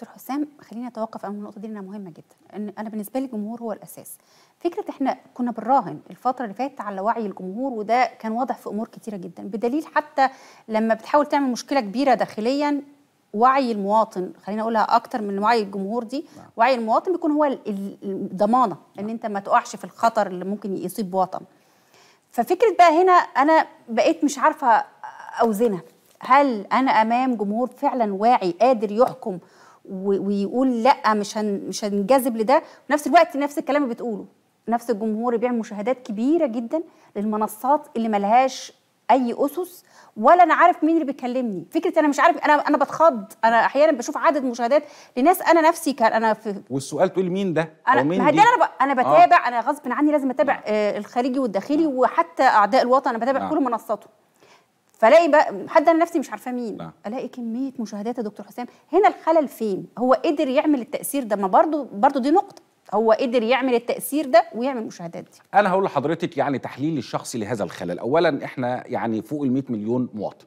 دكتور حسام خلينا نتوقف امام النقطه دي انها مهمه جدا ان انا بالنسبه لي الجمهور هو الاساس فكره احنا كنا بنراهن الفتره اللي فاتت على وعي الجمهور وده كان واضح في امور كتيره جدا بدليل حتى لما بتحاول تعمل مشكله كبيره داخليا وعي المواطن خلينا اقولها اكتر من وعي الجمهور دي نعم. وعي المواطن بيكون هو الضمانه ان نعم. انت ما تقعش في الخطر اللي ممكن يصيب وطن ففكره بقى هنا انا بقيت مش عارفه اوزنها هل انا امام جمهور فعلا واعي قادر يحكم ويقول لا مش هن مش هنجذب لده في نفس الوقت نفس الكلام اللي بتقوله نفس الجمهور بيعمل مشاهدات كبيره جدا للمنصات اللي ملهاش اي اسس ولا انا عارف مين اللي بيكلمني فكره انا مش عارف انا انا بتخض انا احيانا بشوف عدد مشاهدات لناس انا نفسي كان انا في والسؤال تقول مين ده انا ما دي انا ب... انا بتابع آه. انا غصب عني لازم اتابع نعم. آه. آه الخارجي والداخلي آه. وحتى اعداء الوطن انا بتابع آه. كل منصاته فلاقي بقى حد انا نفسي مش عارفاه مين لا. نعم. الاقي كميه مشاهدات يا دكتور حسام هنا الخلل فين هو قدر يعمل التاثير ده ما برضو برضو دي نقطه هو قدر يعمل التاثير ده ويعمل مشاهدات دي انا هقول لحضرتك يعني تحليلي الشخصي لهذا الخلل اولا احنا يعني فوق ال 100 مليون مواطن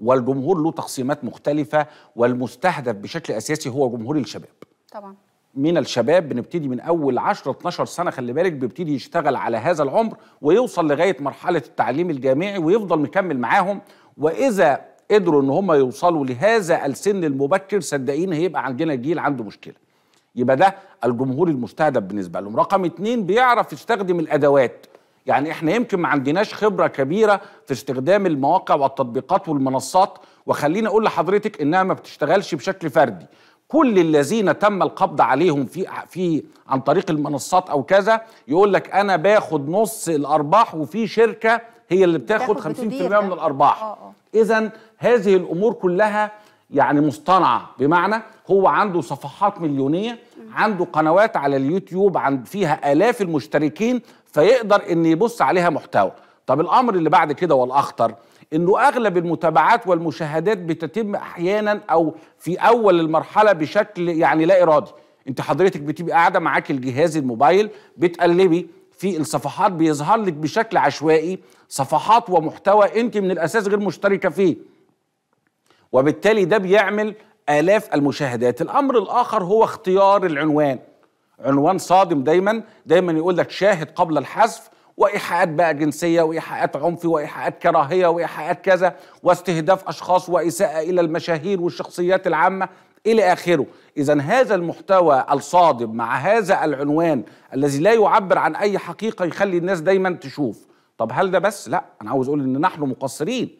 والجمهور له تقسيمات مختلفه والمستهدف بشكل اساسي هو جمهور الشباب طبعا من الشباب بنبتدي من اول 10 12 سنه خلي بالك بيبتدي يشتغل على هذا العمر ويوصل لغايه مرحله التعليم الجامعي ويفضل مكمل معاهم واذا قدروا ان هم يوصلوا لهذا السن المبكر صدقيني هيبقى عندنا جيل عنده مشكله يبقى ده الجمهور المستهدف بالنسبه لهم رقم اتنين بيعرف يستخدم الادوات يعني احنا يمكن ما عندناش خبره كبيره في استخدام المواقع والتطبيقات والمنصات وخليني اقول لحضرتك انها ما بتشتغلش بشكل فردي كل الذين تم القبض عليهم في في عن طريق المنصات او كذا يقول لك انا باخد نص الارباح وفي شركه هي اللي بتاخد 50% من الارباح آه، آه. اذا هذه الامور كلها يعني مصطنعه بمعنى هو عنده صفحات مليونيه عنده قنوات على اليوتيوب عند فيها الاف المشتركين فيقدر ان يبص عليها محتوى طب الامر اللي بعد كده والاخطر انه اغلب المتابعات والمشاهدات بتتم احيانا او في اول المرحله بشكل يعني لا ارادي انت حضرتك بتبقى قاعده معاك الجهاز الموبايل بتقلبي في الصفحات بيظهر لك بشكل عشوائي صفحات ومحتوى انت من الاساس غير مشتركه فيه وبالتالي ده بيعمل آلاف المشاهدات الأمر الآخر هو اختيار العنوان عنوان صادم دايما دايما يقول لك شاهد قبل الحذف وايحاءات بقى جنسيه وايحاءات عنف وايحاءات كراهيه وايحاءات كذا واستهداف اشخاص واساءه الى المشاهير والشخصيات العامه الى اخره اذا هذا المحتوى الصادم مع هذا العنوان الذي لا يعبر عن اي حقيقه يخلي الناس دايما تشوف طب هل ده بس لا انا عاوز اقول ان نحن مقصرين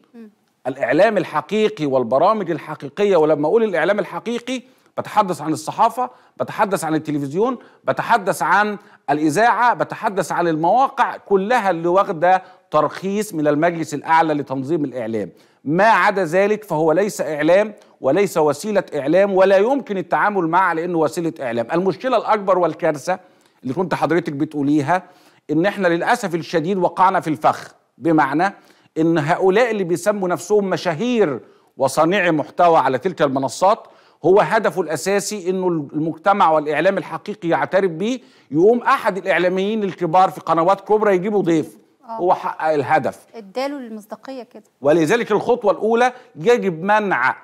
الاعلام الحقيقي والبرامج الحقيقيه ولما اقول الاعلام الحقيقي بتحدث عن الصحافة بتحدث عن التلفزيون بتحدث عن الإذاعة بتحدث عن المواقع كلها اللي واخدة ترخيص من المجلس الأعلى لتنظيم الإعلام ما عدا ذلك فهو ليس إعلام وليس وسيلة إعلام ولا يمكن التعامل معه لأنه وسيلة إعلام المشكلة الأكبر والكارثة اللي كنت حضرتك بتقوليها إن إحنا للأسف الشديد وقعنا في الفخ بمعنى إن هؤلاء اللي بيسموا نفسهم مشاهير وصانعي محتوى على تلك المنصات هو هدفه الاساسي انه المجتمع والاعلام الحقيقي يعترف بيه يقوم احد الاعلاميين الكبار في قنوات كبرى يجيبوا ضيف آه. هو حقق الهدف اداله المصداقيه كده ولذلك الخطوه الاولى يجب منع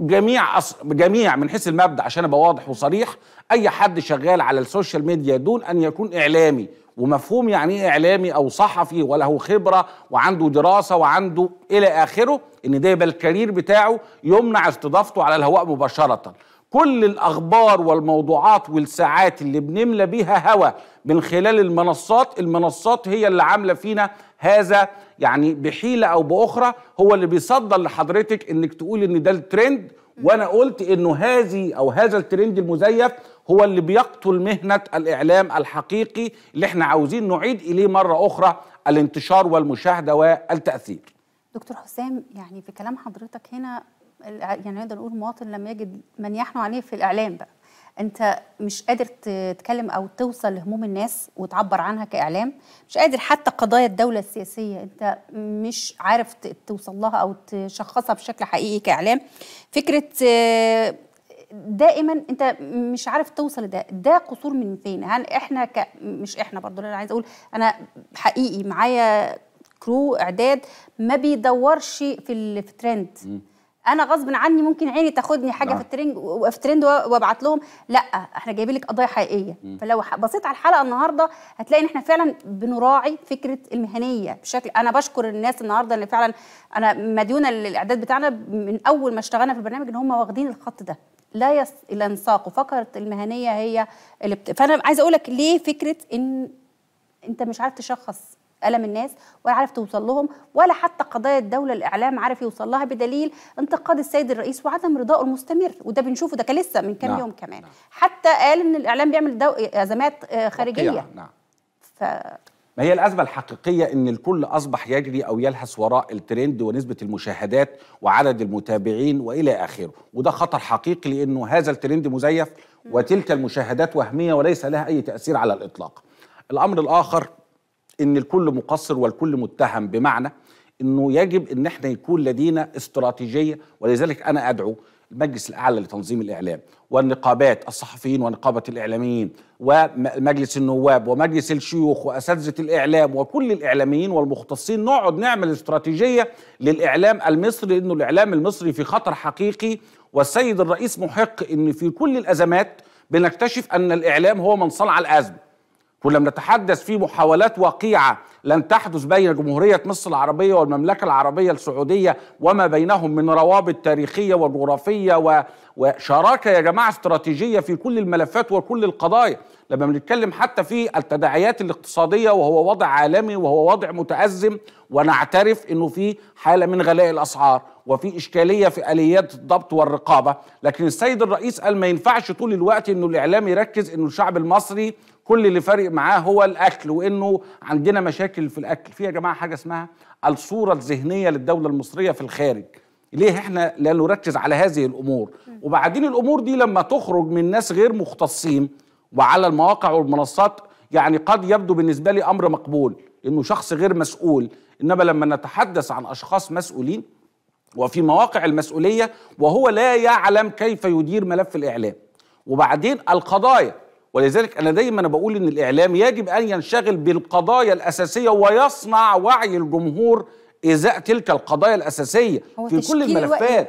جميع أص... جميع من حيث المبدا عشان ابقى واضح وصريح اي حد شغال على السوشيال ميديا دون ان يكون اعلامي ومفهوم يعني ايه اعلامي او صحفي وله خبره وعنده دراسه وعنده الى اخره ان ده يبقى الكارير بتاعه يمنع استضافته على الهواء مباشره كل الأخبار والموضوعات والساعات اللي بنملى بيها هوا من خلال المنصات المنصات هي اللي عاملة فينا هذا يعني بحيلة أو بأخرى هو اللي بيصدر لحضرتك إنك تقول إن ده الترند وأنا قلت إنه هذه أو هذا الترند المزيف هو اللي بيقتل مهنة الإعلام الحقيقي اللي احنا عاوزين نعيد إليه مرة أخرى الانتشار والمشاهدة والتأثير دكتور حسام يعني في كلام حضرتك هنا يعني نقدر نقول مواطن لم يجد من يحنو عليه في الاعلام بقى انت مش قادر تتكلم او توصل لهموم الناس وتعبر عنها كاعلام مش قادر حتى قضايا الدوله السياسيه انت مش عارف توصل لها او تشخصها بشكل حقيقي كاعلام فكره آه، دائما انت مش عارف توصل ده ده قصور من فين هل يعني احنا ك... مش احنا برضو انا عايز اقول انا حقيقي معايا كرو اعداد ما بيدورش في الترند انا غصب عني ممكن عيني تاخدني حاجه لا. نعم. في الترند في ترند وابعت لهم لا احنا جايبين لك قضايا حقيقيه م. فلو بصيت على الحلقه النهارده هتلاقي ان احنا فعلا بنراعي فكره المهنيه بشكل انا بشكر الناس النهارده اللي فعلا انا مديونه للاعداد بتاعنا من اول ما اشتغلنا في البرنامج ان هم واخدين الخط ده لا يس... لا انساق وفكره المهنيه هي اللي بت... فانا عايزه اقول لك ليه فكره ان انت مش عارف تشخص ألم الناس ولا عارف توصل لهم ولا حتى قضايا الدولة الإعلام عارف يوصل لها بدليل انتقاد السيد الرئيس وعدم رضاه المستمر وده بنشوفه ده كان لسه من كام نعم. يوم كمان نعم. حتى قال إن الإعلام بيعمل دو... أزمات آه، خارجية نعم،, نعم ف... ما هي الأزمة الحقيقية إن الكل أصبح يجري أو يلهث وراء الترند ونسبة المشاهدات وعدد المتابعين وإلى آخره وده خطر حقيقي لأنه هذا الترند مزيف وتلك المشاهدات وهمية وليس لها أي تأثير على الإطلاق الأمر الآخر ان الكل مقصر والكل متهم بمعنى انه يجب ان احنا يكون لدينا استراتيجيه ولذلك انا ادعو المجلس الاعلى لتنظيم الاعلام والنقابات الصحفيين ونقابه الاعلاميين ومجلس النواب ومجلس الشيوخ واساتذه الاعلام وكل الاعلاميين والمختصين نقعد نعمل استراتيجيه للاعلام المصري لانه الاعلام المصري في خطر حقيقي والسيد الرئيس محق ان في كل الازمات بنكتشف ان الاعلام هو من صنع الازمه كنا بنتحدث في محاولات وقيعة لن تحدث بين جمهورية مصر العربية والمملكة العربية السعودية وما بينهم من روابط تاريخية وجغرافية وشراكة يا جماعة استراتيجية في كل الملفات وكل القضايا لما بنتكلم حتى في التداعيات الاقتصادية وهو وضع عالمي وهو وضع متأزم ونعترف انه في حالة من غلاء الأسعار وفي إشكالية في آليات الضبط والرقابة لكن السيد الرئيس قال ما ينفعش طول الوقت انه الإعلام يركز انه الشعب المصري كل اللي فارق معاه هو الاكل وانه عندنا مشاكل في الاكل في يا جماعه حاجه اسمها الصوره الذهنيه للدوله المصريه في الخارج ليه احنا لا نركز على هذه الامور وبعدين الامور دي لما تخرج من ناس غير مختصين وعلى المواقع والمنصات يعني قد يبدو بالنسبه لي امر مقبول انه شخص غير مسؤول انما لما نتحدث عن اشخاص مسؤولين وفي مواقع المسؤوليه وهو لا يعلم كيف يدير ملف الاعلام وبعدين القضايا ولذلك أنا دايما بقول إن الإعلام يجب أن ينشغل بالقضايا الأساسية ويصنع وعي الجمهور إزاء تلك القضايا الأساسية في كل الملفات